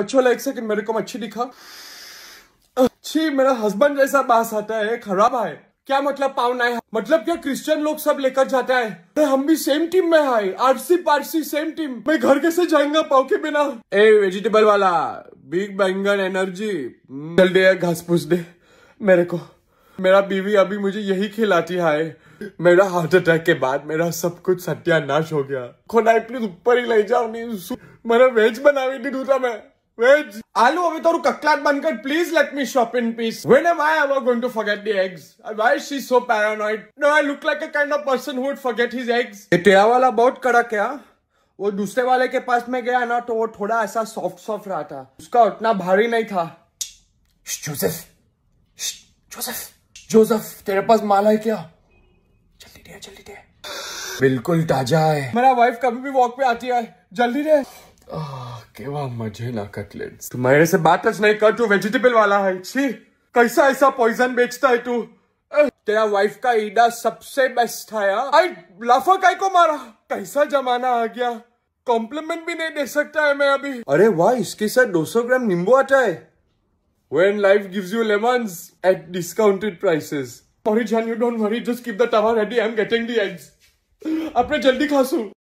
बच्चों वाला एक सेकंड मेरे को अच्छी दिखा अच्छी मेरा हस्बैंड जैसा बास आता है खराब है क्या मतलब पावना है मतलब क्या क्रिश्चियन लोग सब लेकर जाता है अरे हम भी सेम टीम में है आरसी पारसी सेम टीम मैं घर कैसे जाएंगा पाव के बिना ए वेजिटेबल वाला बिग बैंगन एनर्जी चल दे घास फूस दे मेरे को मेरा बीवी अभी मुझे यही खिलाती है मेरा हार्ट अटैक के बाद मेरा सब कुछ सत्यानाश हो गया खोना प्लीज ऊपर ही ले जाओ मेरा वेज बना हुई दूसरा मैं Wait, Alu Avitaru Kaklat Bankar, please let me shop in peace. When am I ever going to forget the eggs? Why is she so paranoid? No, I look like a kind of person who would forget his eggs. ये टेरा वाला बहुत कड़क है वो दूसरे वाले के पास में गया ना तो वो थोड़ा ऐसा सॉफ्ट सॉफ्ट रहा था उसका उतना भारी नहीं था जोसेफ जोसेफ जोसेफ तेरे पास माल है क्या जल्दी दे जल्दी दे बिल्कुल ताजा है मेरा वाइफ कभी भी वॉक पे आती है जल्दी दे केवा मजेला कटलेट्स तू मेरे से बात नहीं कर तू वेजिटेबल वाला है छी कैसा ऐसा पॉइजन बेचता है तू तेरा वाइफ का ईडा सबसे बेस्ट आई लाफा काय को मारा कैसा जमाना आ गया कॉम्प्लीमेंट भी नहीं दे सकता है मैं अभी अरे वाह इसके साथ 200 ग्राम नींबू आता है when life